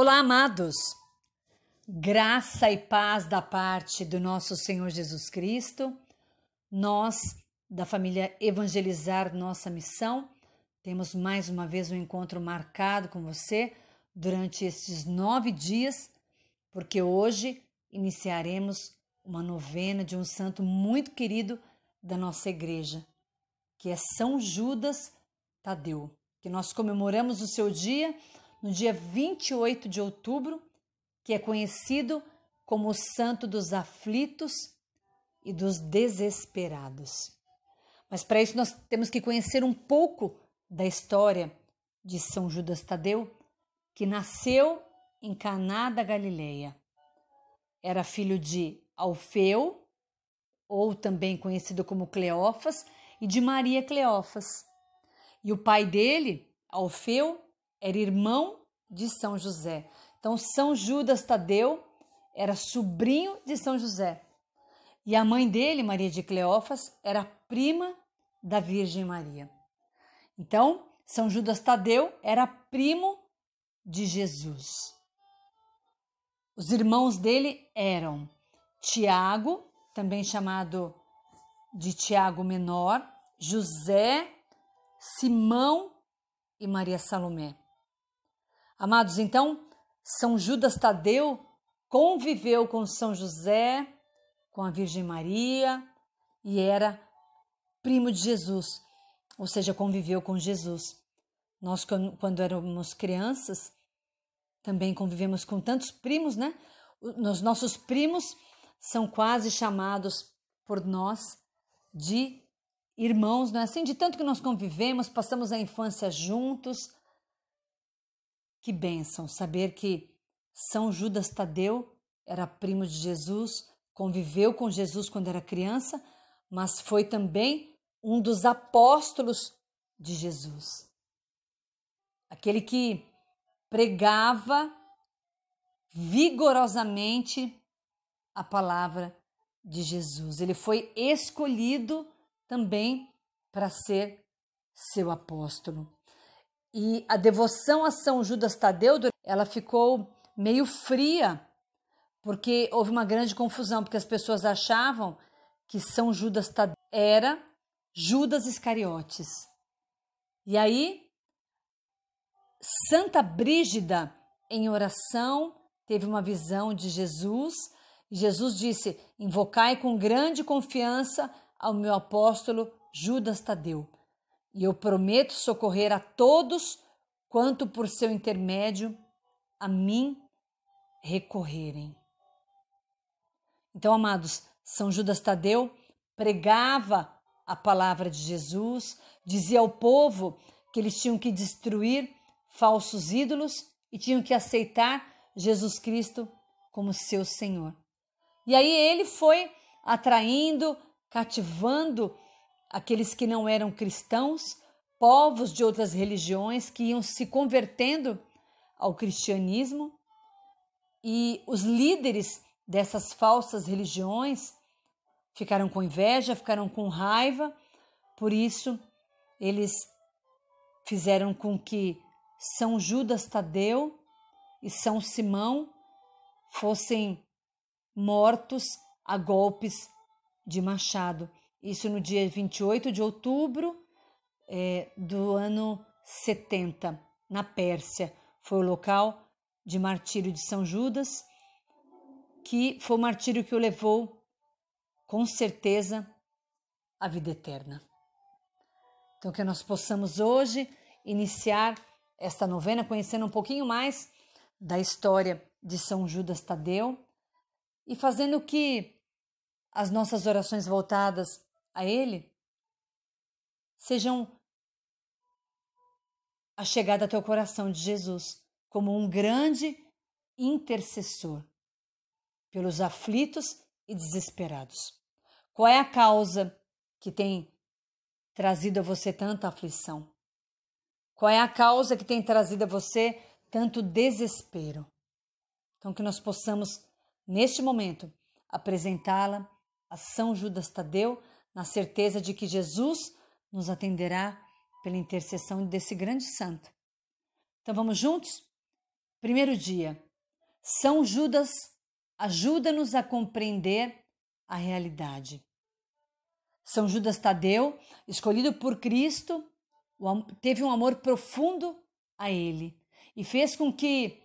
Olá, amados! Graça e paz da parte do nosso Senhor Jesus Cristo. Nós, da família Evangelizar Nossa Missão, temos mais uma vez um encontro marcado com você durante estes nove dias, porque hoje iniciaremos uma novena de um santo muito querido da nossa igreja, que é São Judas Tadeu, que nós comemoramos o seu dia no dia 28 de outubro, que é conhecido como o santo dos aflitos e dos desesperados. Mas para isso nós temos que conhecer um pouco da história de São Judas Tadeu, que nasceu em Caná da Galileia. Era filho de Alfeu, ou também conhecido como Cleófas, e de Maria Cleófas. E o pai dele, Alfeu, era irmão de São José. Então, São Judas Tadeu era sobrinho de São José. E a mãe dele, Maria de Cleófas, era prima da Virgem Maria. Então, São Judas Tadeu era primo de Jesus. Os irmãos dele eram Tiago, também chamado de Tiago Menor, José, Simão e Maria Salomé. Amados, então, São Judas Tadeu conviveu com São José, com a Virgem Maria e era primo de Jesus, ou seja, conviveu com Jesus. Nós, quando éramos crianças, também convivemos com tantos primos, né? Os nossos primos são quase chamados por nós de irmãos, não é assim? De tanto que nós convivemos, passamos a infância juntos, que bênção saber que São Judas Tadeu era primo de Jesus, conviveu com Jesus quando era criança, mas foi também um dos apóstolos de Jesus. Aquele que pregava vigorosamente a palavra de Jesus. Ele foi escolhido também para ser seu apóstolo. E a devoção a São Judas Tadeu, ela ficou meio fria, porque houve uma grande confusão, porque as pessoas achavam que São Judas Tadeu era Judas Iscariotes. E aí, Santa Brígida, em oração, teve uma visão de Jesus. E Jesus disse: Invocai com grande confiança ao meu apóstolo Judas Tadeu e eu prometo socorrer a todos quanto por seu intermédio a mim recorrerem. Então, amados, São Judas Tadeu pregava a palavra de Jesus, dizia ao povo que eles tinham que destruir falsos ídolos e tinham que aceitar Jesus Cristo como seu Senhor. E aí ele foi atraindo, cativando aqueles que não eram cristãos, povos de outras religiões que iam se convertendo ao cristianismo e os líderes dessas falsas religiões ficaram com inveja, ficaram com raiva, por isso eles fizeram com que São Judas Tadeu e São Simão fossem mortos a golpes de machado. Isso no dia 28 de outubro é, do ano 70, na Pérsia. Foi o local de martírio de São Judas, que foi o martírio que o levou, com certeza, à vida eterna. Então, que nós possamos hoje iniciar esta novena conhecendo um pouquinho mais da história de São Judas Tadeu e fazendo que as nossas orações voltadas a Ele sejam a chegada ao teu coração de Jesus como um grande intercessor pelos aflitos e desesperados. Qual é a causa que tem trazido a você tanta aflição? Qual é a causa que tem trazido a você tanto desespero? Então, que nós possamos, neste momento, apresentá-la a São Judas Tadeu, na certeza de que Jesus nos atenderá pela intercessão desse grande santo. Então vamos juntos? Primeiro dia. São Judas ajuda-nos a compreender a realidade. São Judas Tadeu, escolhido por Cristo, teve um amor profundo a ele e fez com que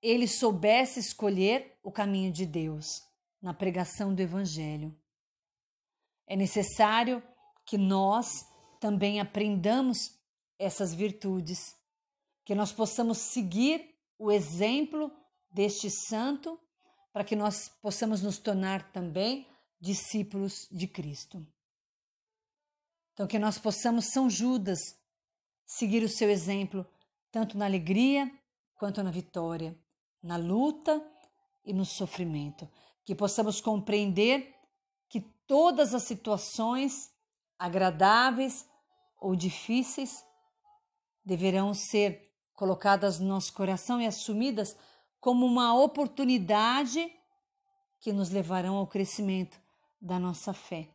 ele soubesse escolher o caminho de Deus na pregação do Evangelho. É necessário que nós também aprendamos essas virtudes, que nós possamos seguir o exemplo deste santo, para que nós possamos nos tornar também discípulos de Cristo. Então, que nós possamos, São Judas, seguir o seu exemplo, tanto na alegria quanto na vitória, na luta e no sofrimento. Que possamos compreender todas as situações, agradáveis ou difíceis, deverão ser colocadas no nosso coração e assumidas como uma oportunidade que nos levarão ao crescimento da nossa fé.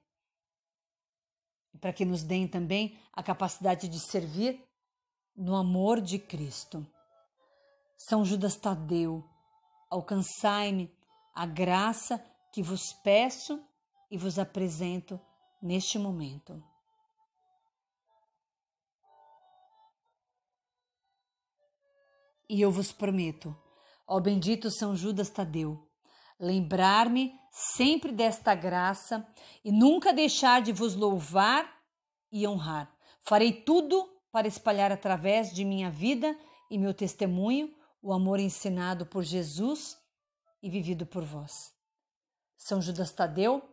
Para que nos deem também a capacidade de servir no amor de Cristo. São Judas Tadeu, alcançai-me a graça que vos peço e vos apresento neste momento. E eu vos prometo, ó bendito São Judas Tadeu, lembrar-me sempre desta graça e nunca deixar de vos louvar e honrar. Farei tudo para espalhar através de minha vida e meu testemunho o amor ensinado por Jesus e vivido por vós. São Judas Tadeu,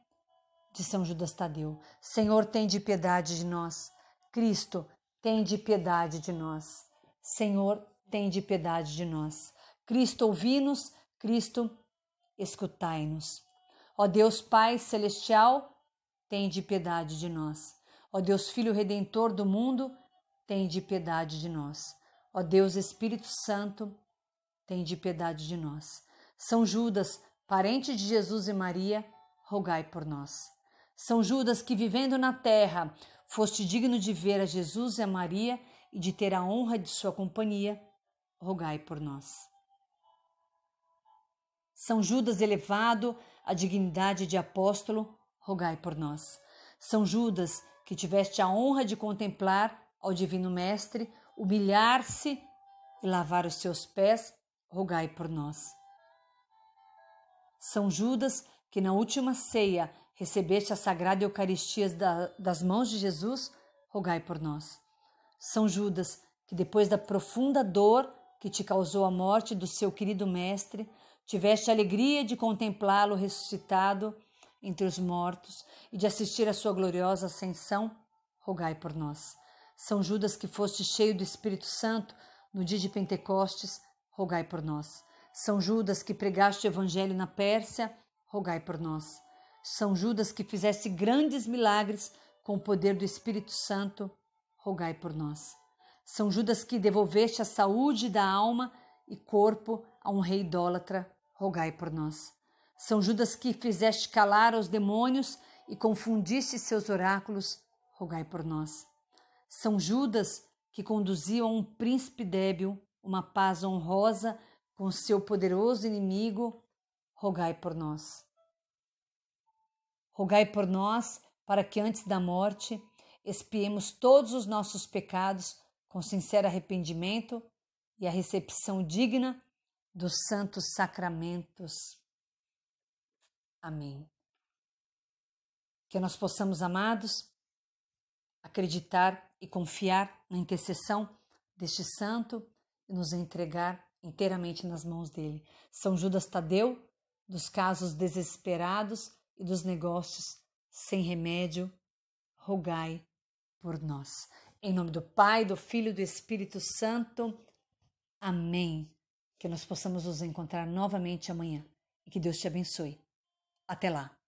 de São Judas Tadeu. Senhor, tem de piedade de nós. Cristo, tem de piedade de nós. Senhor, tem de piedade de nós. Cristo, ouvi-nos. Cristo, escutai-nos. Ó Deus Pai celestial, tem de piedade de nós. Ó Deus Filho redentor do mundo, tem de piedade de nós. Ó Deus Espírito Santo, tem de piedade de nós. São Judas, parente de Jesus e Maria, rogai por nós. São Judas, que vivendo na terra, foste digno de ver a Jesus e a Maria e de ter a honra de sua companhia, rogai por nós. São Judas elevado à dignidade de apóstolo, rogai por nós. São Judas, que tiveste a honra de contemplar ao Divino Mestre humilhar-se e lavar os seus pés, rogai por nós. São Judas, que na última ceia Recebeste a Sagrada Eucaristia das mãos de Jesus, rogai por nós. São Judas, que depois da profunda dor que te causou a morte do seu querido Mestre, tiveste a alegria de contemplá-lo ressuscitado entre os mortos e de assistir à sua gloriosa ascensão, rogai por nós. São Judas, que foste cheio do Espírito Santo no dia de Pentecostes, rogai por nós. São Judas, que pregaste o Evangelho na Pérsia, rogai por nós. São Judas, que fizesse grandes milagres com o poder do Espírito Santo, rogai por nós. São Judas, que devolveste a saúde da alma e corpo a um rei idólatra, rogai por nós. São Judas, que fizeste calar aos demônios e confundiste seus oráculos, rogai por nós. São Judas, que conduziu a um príncipe débil uma paz honrosa com seu poderoso inimigo, rogai por nós. Rogai por nós, para que antes da morte expiemos todos os nossos pecados com sincero arrependimento e a recepção digna dos santos sacramentos. Amém. Que nós possamos, amados, acreditar e confiar na intercessão deste santo e nos entregar inteiramente nas mãos dele. São Judas Tadeu, dos casos desesperados, e dos negócios sem remédio, rogai por nós. Em nome do Pai, do Filho e do Espírito Santo. Amém. Que nós possamos nos encontrar novamente amanhã e que Deus te abençoe. Até lá.